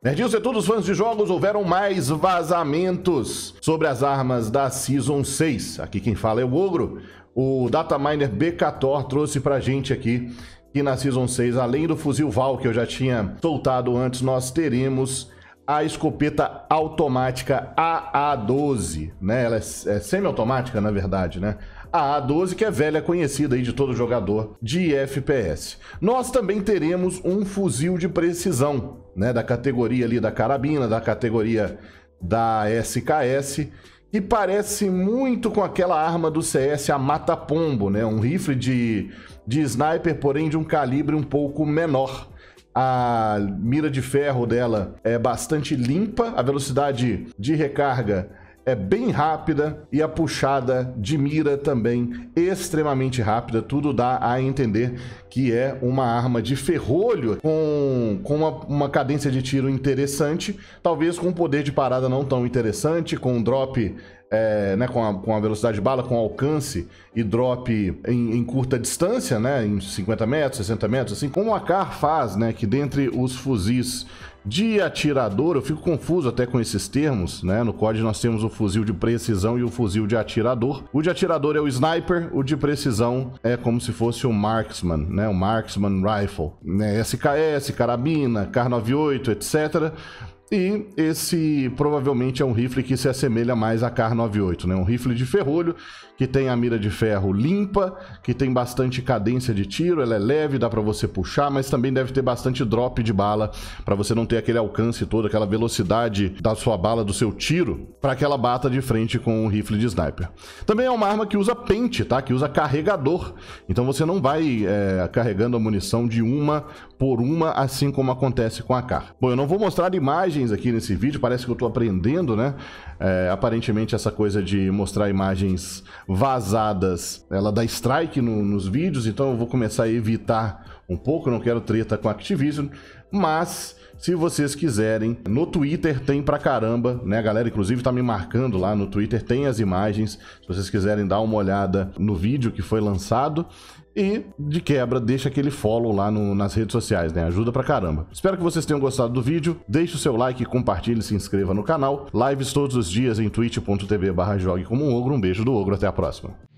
Nerdinhos é e todos os fãs de jogos, houveram mais vazamentos sobre as armas da Season 6. Aqui quem fala é o Ogro. O Dataminer BKTOR trouxe pra gente aqui que na Season 6, além do fuzil Val que eu já tinha soltado antes, nós teremos a escopeta automática AA12, né? Ela é, é semi-automática, na verdade, né? A A12, que é velha conhecida aí de todo jogador de FPS. Nós também teremos um fuzil de precisão, né, da categoria ali da carabina, da categoria da SKS, que parece muito com aquela arma do CS, a Mata Pombo, né, um rifle de, de sniper, porém de um calibre um pouco menor a mira de ferro dela é bastante limpa, a velocidade de recarga é bem rápida e a puxada de mira também extremamente rápida. Tudo dá a entender que é uma arma de ferrolho com, com uma, uma cadência de tiro interessante, talvez com um poder de parada não tão interessante, com um drop é, né, com, a, com a velocidade de bala, com alcance e drop em, em, curta distância, né, em 50 metros, 60 metros, assim, como a CAR faz, né, que dentre os fuzis de atirador, eu fico confuso até com esses termos, né? No COD nós temos o fuzil de precisão e o fuzil de atirador. O de atirador é o sniper, o de precisão é como se fosse o marksman, né? O marksman rifle, né? SKS, carabina, CAR-98, etc. E esse provavelmente é um rifle que se assemelha mais à Kar98, né? Um rifle de ferrolho que tem a mira de ferro limpa, que tem bastante cadência de tiro, ela é leve, dá para você puxar, mas também deve ter bastante drop de bala para você não ter aquele alcance todo, aquela velocidade da sua bala do seu tiro para que ela bata de frente com um rifle de sniper. Também é uma arma que usa pente, tá? Que usa carregador. Então você não vai é, carregando a munição de uma por uma, assim como acontece com a AK. Bom, eu não vou mostrar imagens imagens aqui nesse vídeo, parece que eu estou aprendendo, né? É, aparentemente essa coisa de mostrar imagens vazadas, ela dá strike no, nos vídeos, então eu vou começar a evitar um pouco, não quero treta com Activision, mas se vocês quiserem, no Twitter tem pra caramba, né? A galera inclusive tá me marcando lá no Twitter, tem as imagens, se vocês quiserem dar uma olhada no vídeo que foi lançado. E, de quebra, deixa aquele follow lá no, nas redes sociais, né? Ajuda pra caramba. Espero que vocês tenham gostado do vídeo. Deixe o seu like, compartilhe, se inscreva no canal. Lives todos os dias em twitch.tv barra jogue como um ogro. Um beijo do ogro, até a próxima.